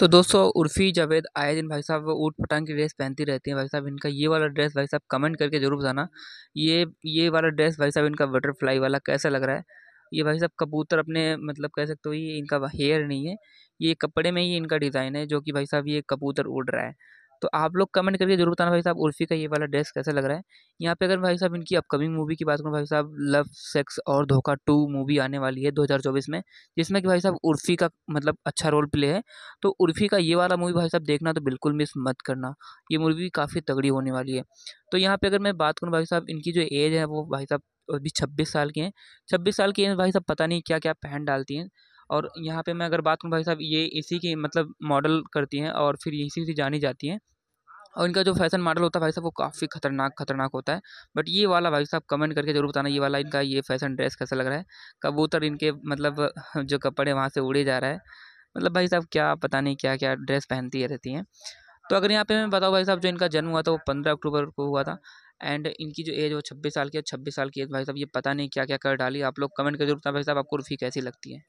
तो दोस्तों उर्फी जावेद आए दिन भाई साहब ऊट पटांग की ड्रेस पहनती रहती हैं भाई साहब इनका ये वाला ड्रेस भाई साहब कमेंट करके ज़रूर बताना ये ये वाला ड्रेस भाई साहब इनका बटरफ्लाई वाला कैसा लग रहा है ये भाई साहब कबूतर अपने मतलब कह सकते हो ये इनका हेयर नहीं है ये कपड़े में ही इनका डिज़ाइन है जो कि भाई साहब ये कबूतर उड़ रहा है तो आप लोग कमेंट करके जरूर बताना भाई साहब उर्फी का ये वाला ड्रेस कैसा लग रहा है यहाँ पे अगर भाई साहब इनकी अपकमिंग मूवी की बात करूँ भाई साहब लव सेक्स और धोखा टू मूवी आने वाली है 2024 में जिसमें कि भाई साहब उर्फी का मतलब अच्छा रोल प्ले है तो उर्फी का ये वाला मूवी भाई साहब देखना तो बिल्कुल मिस मत करना ये मूवी काफ़ी तगड़ी होने वाली है तो यहाँ पर अगर मैं बात करूँ भाई साहब इनकी जो एज है वो भाई साहब अभी छब्बीस साल की हैं छब्बीस साल की भाई साहब पता नहीं क्या क्या पहन डालती हैं और यहाँ पे मैं अगर बात करूँ भाई साहब ये इसी की मतलब मॉडल करती हैं और फिर इसी से जानी जाती हैं और इनका जो फैशन मॉडल होता है भाई साहब वो काफ़ी खतरनाक खतरनाक होता है बट ये वाला भाई साहब कमेंट करके जरूर बताना ये वाला इनका ये फैशन ड्रेस कैसा लग रहा है कबूतर इनके मतलब जो कपड़े वहाँ से उड़े जा रहा है मतलब भाई साहब क्या पता नहीं क्या क्या ड्रेस पहनती रहती हैं तो अगर यहाँ पे मैं बताऊँ भाई साहब जो इनका जन्म हुआ था वो पंद्रह अक्टूबर को हुआ था एंड इनकी जो एज वो छब्बीस साल की है छब्बीस साल की एज भाई साहब ये पता नहीं क्या क्या कर डाली आप लोग कमेंट कर जरूर भाई साहब आपको रूफी कैसी लगती है